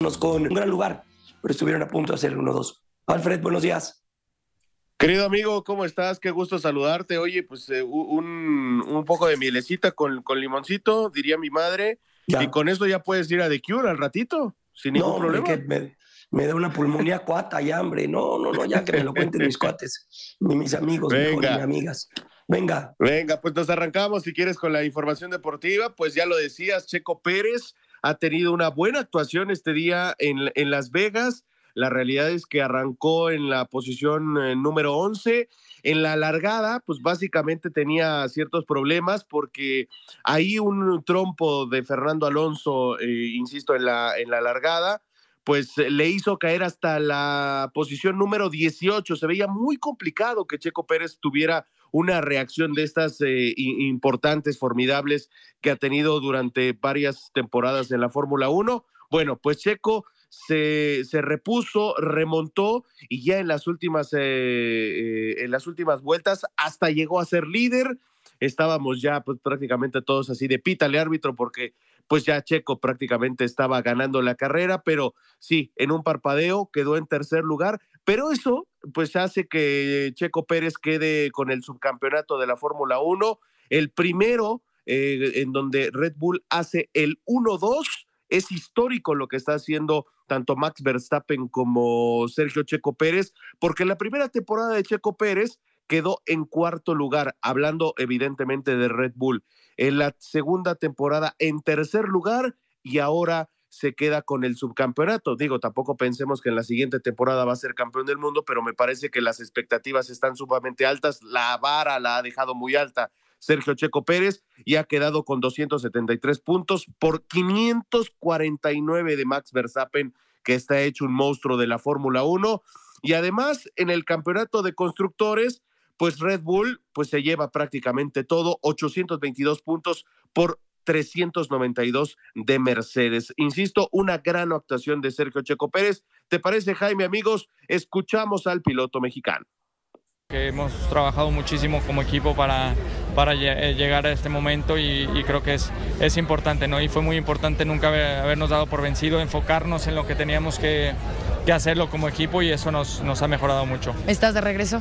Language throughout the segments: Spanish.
nos con un gran lugar, pero estuvieron a punto de hacer uno 1-2. Alfred, buenos días. Querido amigo, ¿cómo estás? Qué gusto saludarte. Oye, pues eh, un, un, poco de mielecita con, con limoncito, diría mi madre. Y con eso ya puedes ir a The Cure al ratito, sin ningún no, problema. me, da una pulmonía cuata y hambre. No, no, no, ya que me lo cuenten mis cuates, ni mis amigos, mis amigas. Venga. Venga, pues nos arrancamos, si quieres, con la información deportiva. Pues ya lo decías, Checo Pérez ha tenido una buena actuación este día en, Las Vegas. La realidad es que arrancó en la posición eh, número 11. En la largada, pues básicamente tenía ciertos problemas porque ahí un trompo de Fernando Alonso, eh, insisto, en la, en la largada, pues eh, le hizo caer hasta la posición número 18. Se veía muy complicado que Checo Pérez tuviera una reacción de estas eh, importantes, formidables que ha tenido durante varias temporadas en la Fórmula 1. Bueno, pues Checo se, repuso, remontó y ya en las últimas, eh, eh, en las últimas vueltas hasta llegó a ser líder estábamos ya pues, prácticamente todos así de pítale árbitro porque pues ya Checo prácticamente estaba ganando la carrera, pero sí, en un parpadeo quedó en tercer lugar, pero eso pues hace que Checo Pérez quede con el subcampeonato de la Fórmula 1, el primero eh, en donde Red Bull hace el 1-2, es histórico lo que está haciendo tanto Max Verstappen como Sergio Checo Pérez, porque la primera temporada de Checo Pérez quedó en cuarto lugar, hablando evidentemente de Red Bull. En la segunda temporada, en tercer lugar, y ahora se queda con el subcampeonato. Digo, tampoco pensemos que en la siguiente temporada va a ser campeón del mundo, pero me parece que las expectativas están sumamente altas. La vara la ha dejado muy alta Sergio Checo Pérez y ha quedado con 273 puntos por 549 de Max Verstappen, que está hecho un monstruo de la Fórmula 1. Y además, en el campeonato de constructores, pues Red Bull pues se lleva prácticamente todo, 822 puntos por 392 de Mercedes. Insisto, una gran actuación de Sergio Checo Pérez. ¿Te parece, Jaime, amigos? Escuchamos al piloto mexicano. hemos trabajado muchísimo como equipo para, para eh, llegar a este momento y, creo que es, es importante, ¿no? Y fue muy importante nunca habernos dado por vencido, enfocarnos en lo que teníamos que, que hacerlo como equipo y eso nos, nos ha mejorado mucho. ¿Estás de regreso?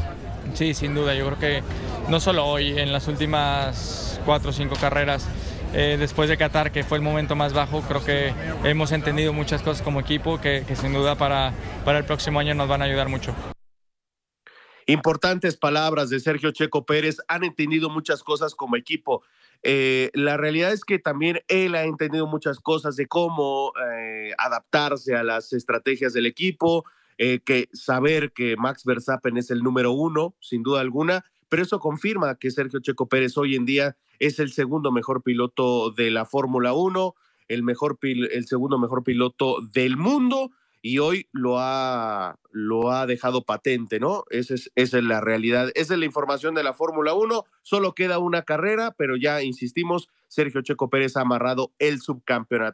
Sí, sin duda, yo creo que no solo hoy, en las últimas cuatro o cinco carreras, eh, después de Qatar, que fue el momento más bajo, creo que hemos entendido muchas cosas como equipo que, sin duda para, el próximo año nos van a ayudar mucho. Importantes palabras de Sergio Checo Pérez. Han entendido muchas cosas como equipo. Eh, la realidad es que también él ha entendido muchas cosas de cómo eh, adaptarse a las estrategias del equipo, eh, que saber que Max Verstappen es el número uno, sin duda alguna, pero eso confirma que Sergio Checo Pérez hoy en día es el segundo mejor piloto de la Fórmula 1, el, mejor el segundo mejor piloto del mundo y hoy lo ha, lo ha dejado patente, ¿no? es, esa es la realidad, esa es la información de la Fórmula 1, solo queda una carrera, pero ya insistimos, Sergio Checo Pérez ha amarrado el subcampeonato.